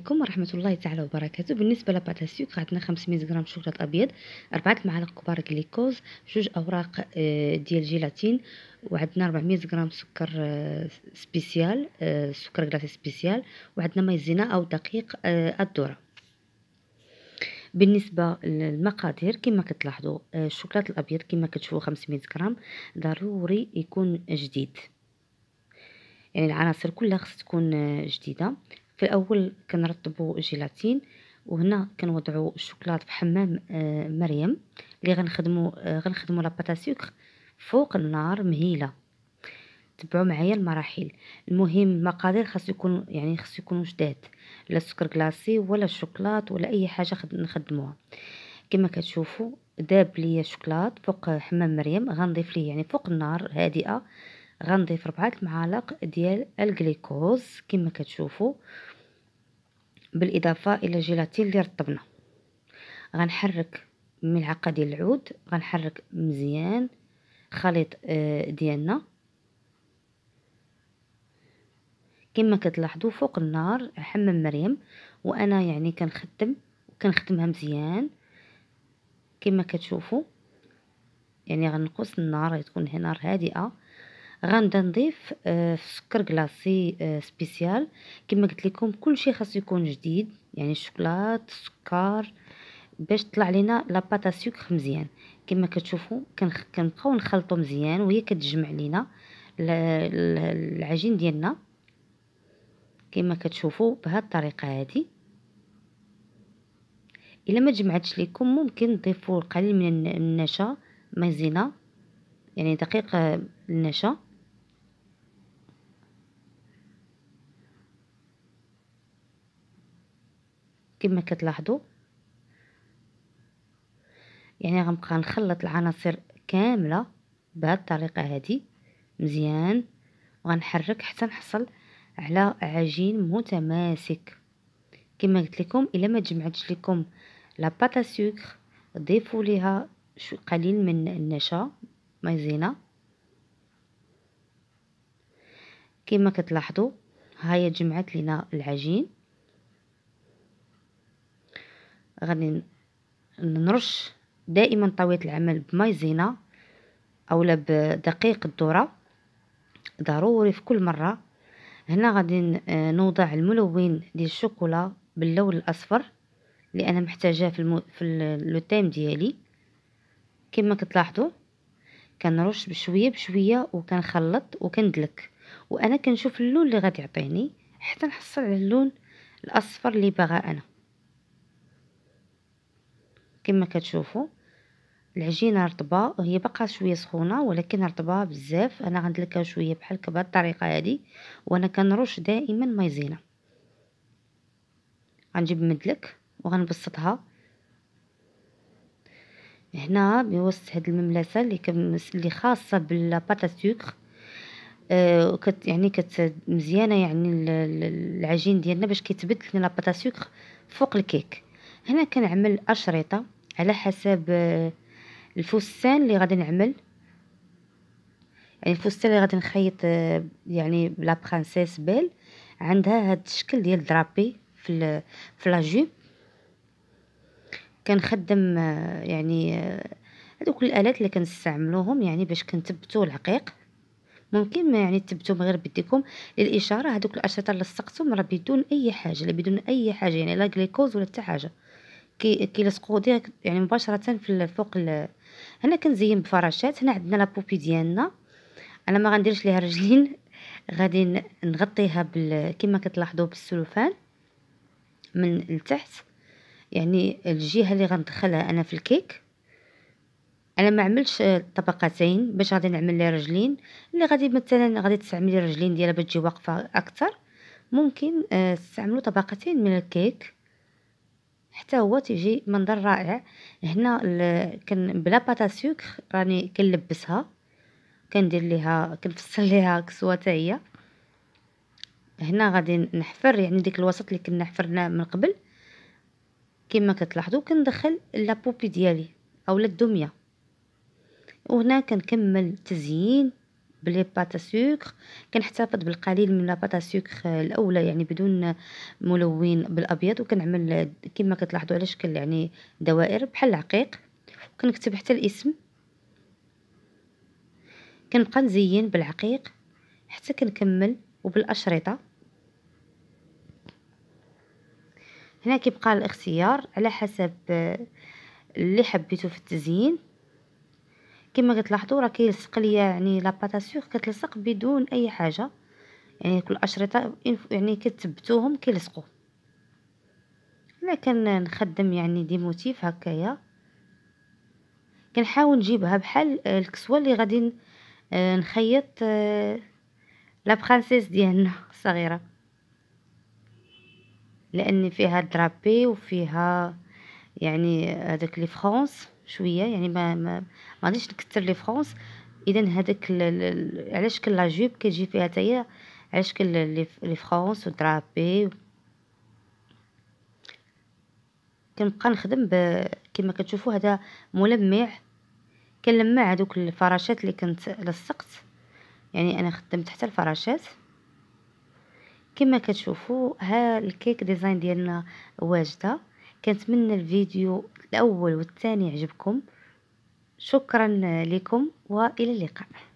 عليكم ورحمة الله تعالى وبركاته بالنسبة لبعض السيوك عندنا 500 غرام شوكولات أبيض أربعة معالق كبار جليكوز جوج أوراق آه، ديال جيلاتين وعندنا 400 غرام سكر آه، سبيسيال آه، سكر غلاسي سبيسيال وعندنا ماء أو دقيق الذرة بالنسبه للمقادير كما كتلاحظوا الشوكولات الابيض كما كتشوفوا 500 غرام ضروري يكون جديد يعني العناصر كلها خص تكون جديده في الاول كنرطبو جيلاتين وهنا كنوضعو الشوكولات في حمام آه، مريم اللي غنخدمو آه، غنخدمو لاباتا سكر فوق النار مهيله تبعوا معايا المراحل المهم المقادير خاصو يكون يعني خاصو يكونوا جداد لا السكر كلاصي ولا الشوكولات ولا اي حاجه خد نخدموها كما كتشوفوا داب ليا الشوكولات فوق حمام مريم غنضيف ليه يعني فوق النار هادئه غنضيف ربعة المعالق ديال الجليكوز كما كتشوفوا بالاضافه الى الجيلاتين اللي رطبنا غنحرك ملعقه ديال العود غنحرك مزيان خليط آه، ديالنا كما كتلاحظوا فوق النار حمام مريم وانا يعني كنخدم كنخدمها مزيان كما كتشوفوا يعني غنقص النار تكون هي نار هادئه غنبدا نضيف آه، سكر كلاصي آه، سبيسيال كما قلت لكم كلشي خاصو يكون جديد يعني الشوكولات السكر باش طلع لينا لاباتا سكر مزيان كما كتشوفوا كنبقاو نخلطو مزيان وهي كتجمع لينا العجين ديالنا كما كتشوفوا بهاد الطريقه هذه الا ما جمعتش لكم ممكن تضيفوا القليل من النشا مايزينا يعني دقيق آه، النشا كما كتلاحظوا يعني غنبقى نخلط العناصر كامله بهذه الطريقه هذه مزيان وغنحرك حتى نحصل على عجين متماسك كما قلت لكم الا ما تجمعتش لكم لا باتا سوكر ضيفوا ليها قليل من النشا مايزينا كما كتلاحظوا هاي جمعت لنا العجين غادي نرش دائما طاويه العمل بمايزينا اولا بدقيق الذره ضروري في كل مره هنا غادي آه، نوضع الملون ديال الشوكولا باللون الاصفر لان محتاجاه في المو... في لو تيم ديالي كما كتلاحظوا كنرش بشويه بشويه وكنخلط وكندلك وانا كنشوف اللون اللي غادي يعطيني حتى نحصل على اللون الاصفر اللي باغا انا كما كتشوفوا العجينه رطبه هي باقا شويه سخونه ولكن رطبه بزاف انا غندلكها شويه بحال بهذه الطريقه هذه وانا كنرش دائما مايزينا غنجيب مدلك وغنبسطها هنا بوسط هاد المملسه اللي كمس اللي خاصه بالباتا سوكر آه كت يعني كت مزيانه يعني العجين ديالنا باش كيتبدل لنا لاباتا سوكر فوق الكيك هنا كنعمل اشرطه على حسب آه، الفستان اللي غادي نعمل يعني الفستان اللي غادي نخيط آه، يعني لا برانسيس بيل عندها هاد الشكل ديال درابي في في لا جوب كنخدم آه، يعني هذوك الالات اللي كنستعملوهم يعني باش كنثبتوا العقيق ممكن يعني تثبتوهم غير بيديكم للاشاره هذوك الاشرطه اللي لصقتهم راه بدون اي حاجه لا بدون اي حاجه يعني لا جليكوز ولا حتى حاجه كي ديريكت يعني مباشره في فوق هنا كنزين بفراشات هنا عندنا لابوبي ديالنا انا ما غنديرش ليها رجلين غادي نغطيها بال كما كتلاحظوا بالسلوفان من التحت يعني الجهه اللي غندخلها انا في الكيك انا ما عملتش طبقتين باش غادي نعمل ليها رجلين اللي غادي مثلا غادي تستعملي رجلين ديالها باش تجي واقفه اكثر ممكن آه، تستعملوا طبقتين من الكيك حتى هو تيجي منظر رائع هنا ال... كن بلا باتا سوكر راني كنلبسها كندير ليها كنفصل ليها كسوه حتى هي هنا غادي نحفر يعني ديك الوسط اللي كنا حفرناه من قبل كما كتلاحظوا كندخل لابوبي ديالي اولا الدميه وهنا كنكمل تزيين بلي باتا سوكر كنحتفظ بالقليل من باتا سوكر الاولى يعني بدون ملون بالابيض وكنعمل كما كتلاحظوا على شكل يعني دوائر بحال العقيق وكنكتب حتى الاسم كنبقى نزين بالعقيق حتى كنكمل وبالاشرطه هنا كيبقى الاختيار على حسب اللي حبيتو في التزيين كما كتلاحظوا راه كيلصق ليا يعني لاباطاسيغ كتلصق بدون اي حاجه يعني كل اشرطه يعني كتثبتوهم كيلصقوا انا كنخدم يعني دي موتيف هكايا كنحاول نجيبها بحال الكسوه اللي غادي آه، نخيط آه، لا برانسيس ديالنا الصغيره لان فيها درابي وفيها يعني هذاك لي فرونس شويه يعني ما ما غاديش نكثر لي فرونس اذا هذاك على شكل لا جوب كتجي فيها حتى على شكل لي فرونس ودرابي كنبقى نخدم ب... كما كتشوفوا هذا ملمع كنلمع هذوك الفراشات اللي كنت لصقت يعني انا خدمت حتى الفراشات كما كتشوفوا ها الكيك ديزاين ديالنا واجده كنتمنى الفيديو الاول والثاني يعجبكم شكرا لكم والى اللقاء